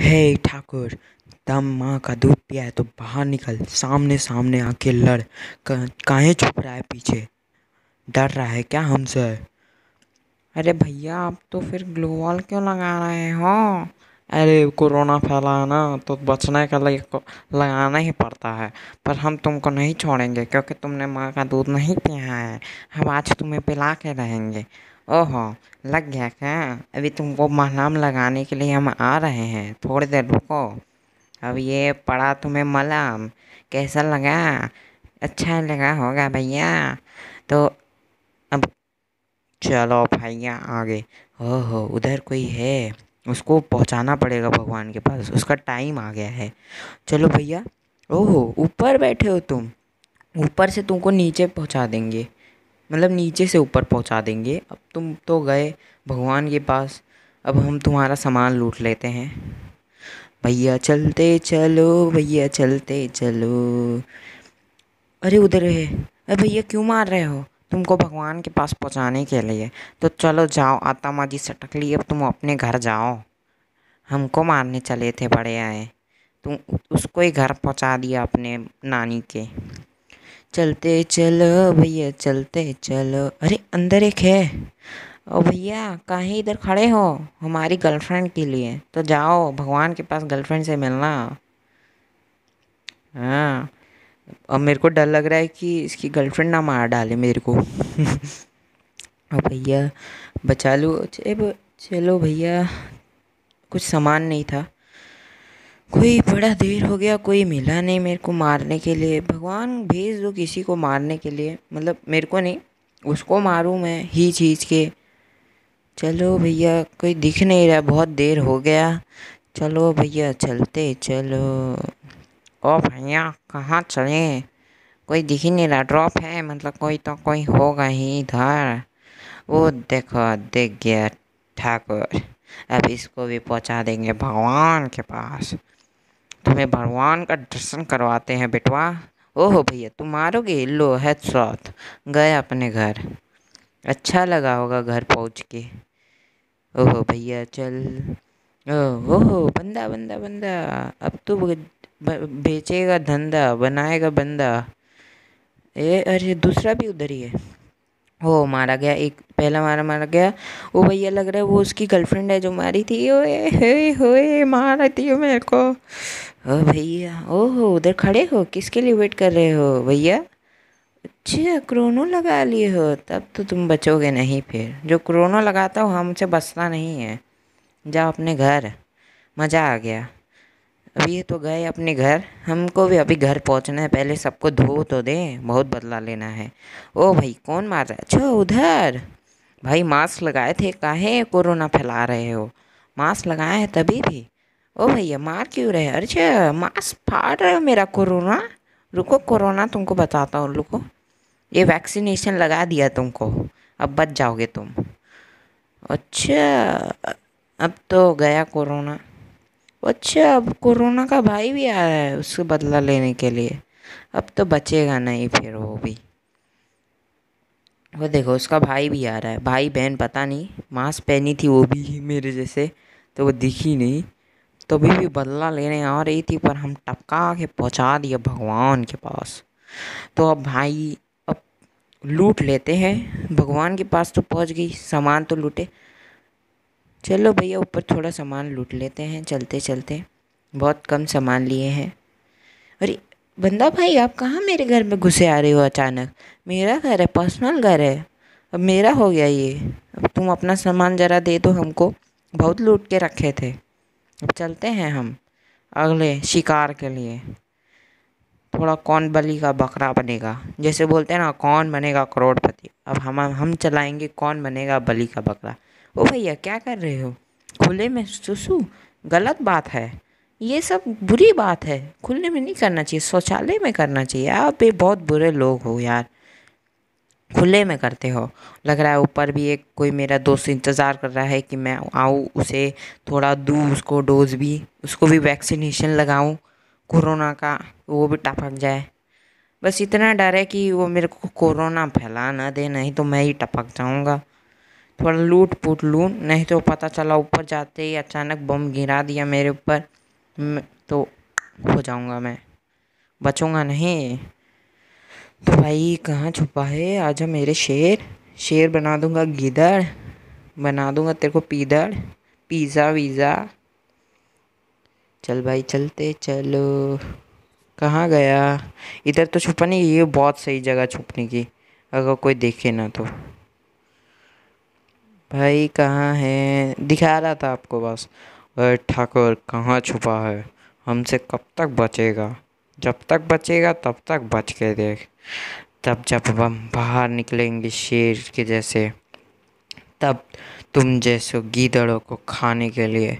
हे ठाकुर तम माँ का दूध पिया है तो बाहर निकल सामने सामने आके लड़ काहे छुप रहा है पीछे डर रहा है क्या हमसे अरे भैया आप तो फिर ग्लूवॉल क्यों लगा रहे हो अरे कोरोना फैला है ना तो बचने का लिए लगाना ही पड़ता है पर हम तुमको नहीं छोड़ेंगे क्योंकि तुमने माँ का दूध नहीं पिया है हम आज तुम्हें पिला के रहेंगे ओहो लग गया क्या अभी तुमको मलहम लगाने के लिए हम आ रहे हैं थोड़ी देर रुको अब ये पड़ा तुम्हें मलम कैसा लगा अच्छा लगा होगा भैया तो अब चलो भैया आगे ओहो उधर कोई है उसको पहुंचाना पड़ेगा भगवान के पास उसका टाइम आ गया है चलो भैया ओहो ऊपर बैठे हो तुम ऊपर से तुमको नीचे पहुंचा देंगे मतलब नीचे से ऊपर पहुंचा देंगे अब तुम तो गए भगवान के पास अब हम तुम्हारा सामान लूट लेते हैं भैया चलते चलो भैया चलते चलो अरे उधर है अरे भैया क्यों मार रहे हो तुमको भगवान के पास पहुंचाने के लिए तो चलो जाओ आता माँ जी सटक लिए अब तुम अपने घर जाओ हमको मारने चले थे बड़े आए तुम उसको ही घर पहुंचा दिया अपने नानी के चलते चलो भैया चलते चलो अरे अंदर एक है ओ भैया कहीं इधर खड़े हो हमारी गर्लफ्रेंड के लिए तो जाओ भगवान के पास गर्लफ्रेंड से मिलना हाँ अब मेरे को डर लग रहा है कि इसकी गर्लफ्रेंड ना मार डाले मेरे को अब भैया बचा लूँ अब चलो भैया कुछ सामान नहीं था कोई बड़ा देर हो गया कोई मिला नहीं मेरे को मारने के लिए भगवान भेज दो किसी को मारने के लिए मतलब मेरे को नहीं उसको मारूँ मैं ही चीज के चलो भैया कोई दिख नहीं रहा बहुत देर हो गया चलो भैया चलते चलो ओ भैया कहाँ चले कोई दिख ही नहीं रहा ड्रॉप है मतलब कोई तो कोई होगा ही इधर वो देखो देख गया ठाकुर अब इसको भी पहुंचा देंगे भगवान के पास तुम्हें भगवान का दर्शन करवाते हैं बेटवा ओहो भैया तुम मारोगे लो है गए अपने घर अच्छा लगा होगा घर पहुंच के ओहो भैया चल ओहो बंदा बंदा बंदा अब तो बेचेगा धंधा बनाएगा बंदा ये अरे दूसरा भी उधर ही है वो मारा गया एक पहला मारा मारा गया वो भैया लग रहा है वो उसकी गर्लफ्रेंड है जो मारी थी ओए हे होए मारा थी मेरे को ओ भैया ओहो उधर खड़े हो किसके लिए वेट कर रहे हो भैया अच्छा क्रोनो लगा लिए हो तब तो तुम बचोगे नहीं फिर जो क्रोनो लगाता हो हमसे हाँ, बचता नहीं है जाओ अपने घर मज़ा आ गया अभी ये तो गए अपने घर हमको भी अभी घर पहुंचना है पहले सबको धो तो दें बहुत बदला लेना है ओ भाई कौन मार रहा है अच्छा उधर भाई मास्क लगाए थे काहे कोरोना फैला रहे हो मास्क लगाए हैं तभी भी ओ भैया मार क्यों रहे अरे मास्क फाड़ रहे हो मेरा कोरोना रुको कोरोना तुमको बताता हूँ रुको ये वैक्सीनेशन लगा दिया तुमको अब बच जाओगे तुम अच्छा अब तो गया कोरोना अच्छा अब कोरोना का भाई भी आया है उसको बदला लेने के लिए अब तो बचेगा नहीं फिर वो भी वो देखो उसका भाई भी आ रहा है भाई बहन पता नहीं मास्क पहनी थी वो भी मेरे जैसे तो वो दिखी नहीं तो भी भी बदला लेने आ रही थी पर हम टपका के पहुंचा दिए भगवान के पास तो अब भाई अब लूट लेते हैं भगवान के पास तो पहुंच गई सामान तो लूटे चलो भैया ऊपर थोड़ा सामान लूट लेते हैं चलते चलते बहुत कम सामान लिए हैं अरे बंदा भाई आप कहाँ मेरे घर में घुसे आ रहे हो अचानक मेरा घर है पर्सनल घर है अब मेरा हो गया ये अब तुम अपना सामान ज़रा दे दो हमको बहुत लूट के रखे थे अब चलते हैं हम अगले शिकार के लिए थोड़ा कौन बली का बकरा बनेगा जैसे बोलते हैं ना कौन बनेगा करोड़पति अब हम हम चलाएंगे कौन बनेगा बली का बकरा ओ भैया क्या कर रहे हो खुले में सुसु गलत बात है ये सब बुरी बात है खुले में नहीं करना चाहिए शौचालय में करना चाहिए आप ये बहुत बुरे लोग हो यार खुले में करते हो लग रहा है ऊपर भी एक कोई मेरा दोस्त इंतज़ार कर रहा है कि मैं आऊँ उसे थोड़ा दूँ उसको डोज भी उसको भी वैक्सीनेशन लगाऊँ कोरोना का वो भी टपक जाए बस इतना डर है कि वो मेरे को कोरोना फैला ना दे नहीं तो मैं ही टपक जाऊँगा पर लूट पुट लूँ नहीं तो पता चला ऊपर जाते ही अचानक बम गिरा दिया मेरे ऊपर तो हो जाऊंगा मैं बचूंगा नहीं तो भाई कहाँ छुपा है आजा मेरे शेर शेर बना दूंगा गिदड़ बना दूंगा तेरे को पीदड़ पिज़्ज़ा वीज़ा चल भाई चलते चलो कहाँ गया इधर तो छुपा नहीं ये बहुत सही जगह छुपने की अगर कोई देखे ना तो भाई कहाँ है दिखा रहा था आपको बस अरे ठाकुर कहाँ छुपा है हमसे कब तक बचेगा जब तक बचेगा तब तक बच के देख तब जब हम बाहर निकलेंगे शेर के जैसे तब तुम जैसे गीदड़ों को खाने के लिए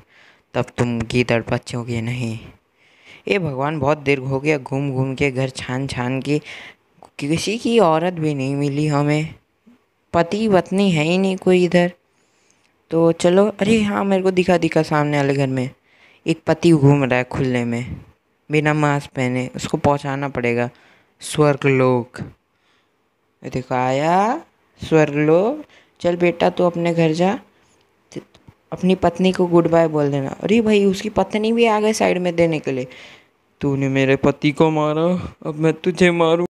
तब तुम गीदड़ बचोगे नहीं ये भगवान बहुत देर हो गया घूम घूम के घर छान छान के किसी की औरत भी नहीं मिली हमें पति पत्नी है ही नहीं कोई इधर तो चलो अरे हाँ मेरे को दिखा दिखा सामने वाले घर में एक पति घूम रहा है खुले में बिना मास्क पहने उसको पहुंचाना पड़ेगा स्वर्ग लोग देखो आया स्वर्ग लोग चल बेटा तू अपने घर जा अपनी पत्नी को गुड बाय बोल देना अरे भाई उसकी पत्नी भी आ गई साइड में देने के लिए तूने मेरे पति को मारा अब मैं तुझे मारूँ